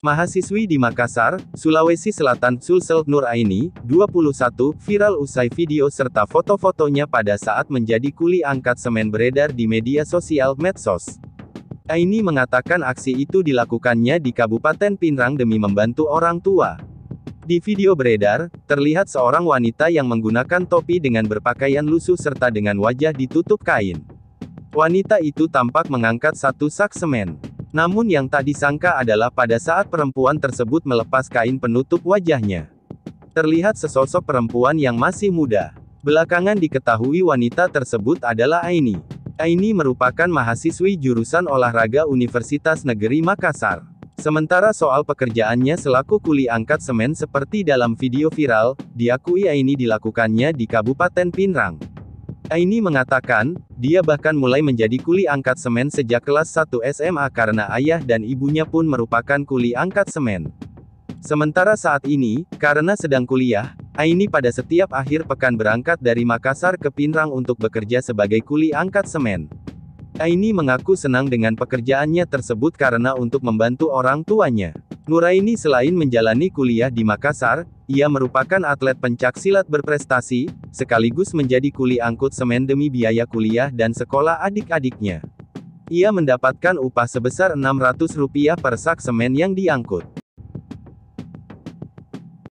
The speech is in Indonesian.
Mahasiswi di Makassar, Sulawesi Selatan, Sulsel Nur Aini, 21, viral usai video serta foto-fotonya pada saat menjadi kuli angkat semen beredar di media sosial medsos. Aini mengatakan aksi itu dilakukannya di Kabupaten Pinrang demi membantu orang tua. Di video beredar, terlihat seorang wanita yang menggunakan topi dengan berpakaian lusuh serta dengan wajah ditutup kain. Wanita itu tampak mengangkat satu sak semen. Namun yang tak disangka adalah pada saat perempuan tersebut melepas kain penutup wajahnya. Terlihat sesosok perempuan yang masih muda. Belakangan diketahui wanita tersebut adalah Aini. Aini merupakan mahasiswi jurusan olahraga Universitas Negeri Makassar. Sementara soal pekerjaannya selaku kuli angkat semen seperti dalam video viral, diakui Aini dilakukannya di Kabupaten Pinrang. Aini mengatakan, dia bahkan mulai menjadi kuli angkat semen sejak kelas 1 SMA karena ayah dan ibunya pun merupakan kuli angkat semen. Sementara saat ini, karena sedang kuliah, Aini pada setiap akhir pekan berangkat dari Makassar ke Pinrang untuk bekerja sebagai kuli angkat semen. Aini mengaku senang dengan pekerjaannya tersebut karena untuk membantu orang tuanya. Nuraini selain menjalani kuliah di Makassar, ia merupakan atlet pencak silat berprestasi, sekaligus menjadi kuli angkut semen demi biaya kuliah dan sekolah adik-adiknya. Ia mendapatkan upah sebesar 600 rupiah per sak semen yang diangkut.